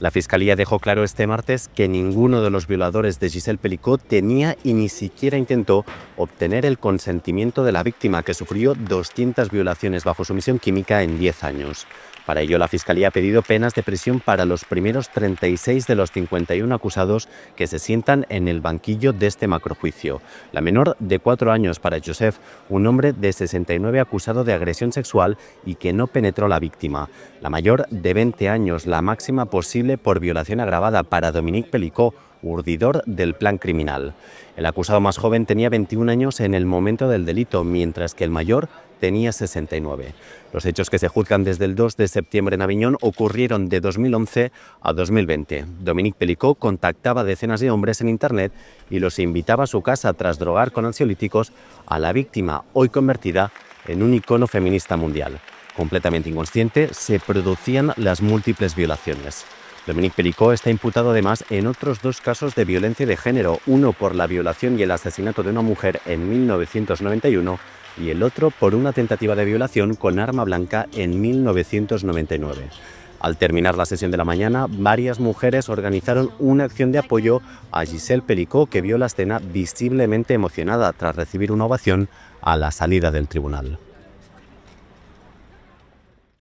La Fiscalía dejó claro este martes que ninguno de los violadores de Giselle Pelicot tenía y ni siquiera intentó obtener el consentimiento de la víctima, que sufrió 200 violaciones bajo sumisión química en 10 años. Para ello, la Fiscalía ha pedido penas de prisión para los primeros 36 de los 51 acusados que se sientan en el banquillo de este macrojuicio. La menor de 4 años para Joseph, un hombre de 69 acusado de agresión sexual y que no penetró la víctima. La mayor de 20 años, la máxima posible por violación agravada para Dominique Pelicó, urdidor del plan criminal. El acusado más joven tenía 21 años en el momento del delito, mientras que el mayor tenía 69. Los hechos que se juzgan desde el 2 de septiembre en Aviñón ocurrieron de 2011 a 2020. Dominique Pelicó contactaba a decenas de hombres en Internet y los invitaba a su casa tras drogar con ansiolíticos a la víctima, hoy convertida en un icono feminista mundial. Completamente inconsciente, se producían las múltiples violaciones. Dominique Pericot está imputado además en otros dos casos de violencia de género, uno por la violación y el asesinato de una mujer en 1991 y el otro por una tentativa de violación con arma blanca en 1999. Al terminar la sesión de la mañana, varias mujeres organizaron una acción de apoyo a Giselle Pericot que vio la escena visiblemente emocionada tras recibir una ovación a la salida del tribunal.